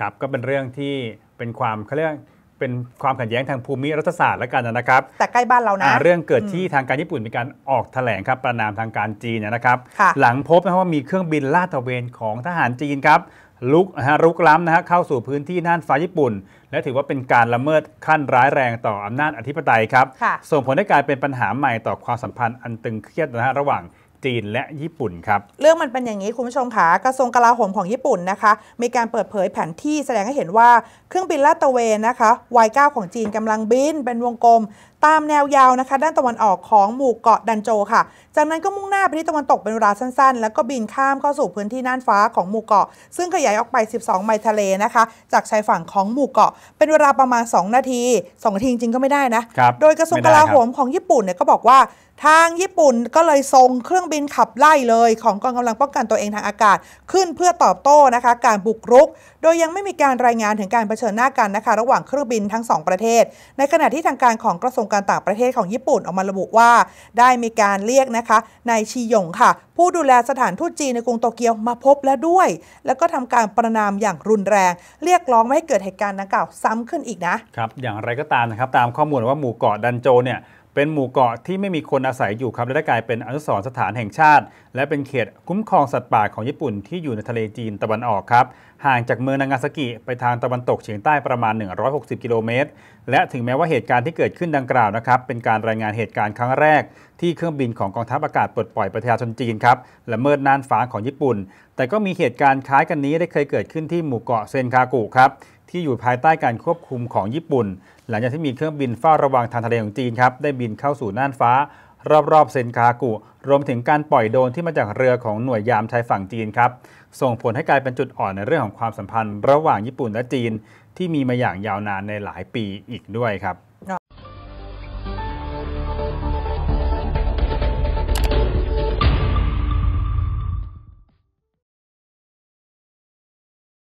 ครับก็เป็นเรื่องที่เป็นความเขาเรียกเป็นความขัดแย้งทางภูมิรัฐศาสตร์และกันนะครับ แต่ใกล้บ้านเรานะเรื่องเกิดที่ทางการญี่ปุ่นมีการออกแถลงครับประนามทางการจีนนะครับ หลังพบนะว่ามีเครื่องบินลาดตระเวนของทหารจีนครับ ลุกฮะรุกล้ำนะฮะเข้าสู่พื้นที่น่านฟ้าญี่ปุ่น และถือว่าเป็นการละเมิดขั้นร้ายแรงต่ออำนาจอธิปไตยครับ ส่งผลให้กลายเป็นปัญหาใหม่ต่อความสัมพันธ์อันตึงเครียดนะฮะระหว่างจีนและญี่ปุ่นครับ เรื่องมันเป็นอย่างนี้คุณผู้ชมคะกระทรวงกลาโหมของญี่ปุ่นนะคะ มีการเปิดเผยแผนที่แสดงให้เห็นว่าเครื่องบินลาดตระเวนนะคะ Y9 ของจีนกำลังบินเป็นวงกลมตามแนวยาวนะคะด้านตะวันออกของหมู่เกาะดันโจค่ะ จากนั้นก็มุ่งหน้าไปที่ตะวันตกเป็นเวลาสั้นๆแล้วก็บินข้ามเข้าสู่พื้นที่น่านฟ้าของหมู่เกาะ ซึ่งขยายออกไป 12 ไมล์ทะเลนะคะจากชายฝั่งของหมู่เกาะ เป็นเวลาประมาณ 2 นาที2นาทีจริงก็ไม่ได้นะ โดยกระทรวงกลาโหมของญี่ปุ่นเนี่ยก็บอกว่าทางญี่ปุ่นก็เลยส่งเครื่องบินขับไล่เลยของกองกำลังป้องกันตัวเองทางอากาศขึ้นเพื่อตอบโต้นะคะการบุกรุก โดยยังไม่มีการรายงานถึงการเผชิญหน้ากันนะคะ ระหว่างเครื่องบินทั้ง 2 ประเทศ ในขณะที่ทางการของกระทรวงงการต่างประเทศของญี่ปุ่นออกมาระบุว่า ได้มีการเรียกนะคะนายชิยงค่ะ ผู้ดูแลสถานทูตจีนในกรุงโตเกียวมาพบแล้วด้วย แล้วก็ทำการประนามอย่างรุนแรง เรียกร้องไม่ให้เกิดเหตุการณ์ดังกล่าวซ้ำขึ้นอีกนะ ครับ อย่างไรก็ตามนะครับ ตามข้อมูลว่าหมู่เกาะดันโจเนี่ยเป็นหมู่เกาะที่ไม่มีคนอาศัยอยู่ครับ และได้กลายเป็นอนุสรณ์สถานแห่งชาติ และเป็นเขตคุ้มครองสัตว์ป่าของญี่ปุ่นที่อยู่ในทะเลจีนตะวันออกครับ ห่างจากเมืองนางาซากิ ไปทางตะวันตกเฉียงใต้ประมาณ 160 กิโลเมตร และถึงแม้ว่าเหตุการณ์ที่เกิดขึ้นดังกล่าวนะครับ เป็นการรายงานเหตุการณ์ครั้งแรกที่เครื่องบินของกองทัพอากาศปลดปล่อยประชาชนจีนครับละเมิดน่านฟ้าของญี่ปุ่น แต่ก็มีเหตุการณ์คล้ายกันนี้ได้เคยเกิดขึ้นที่หมู่เกาะเซนคากุครับที่อยู่ภายใต้การควบคุมของญี่ปุ่น หลังจากที่มีเครื่องบินเฝ้าระวังทางทะเลของจีนครับ ได้บินเข้าสู่น่านฟ้ารอบๆเซนคากุรวมถึงการปล่อยโดรนที่มาจากเรือของหน่วยยามชายฝั่งจีนครับ ส่งผลให้กลายเป็นจุดอ่อนในเรื่องของความสัมพันธ์ระหว่างญี่ปุ่นและจีนที่มีมาอย่างยาวนานในหลายปีอีกด้วยครับ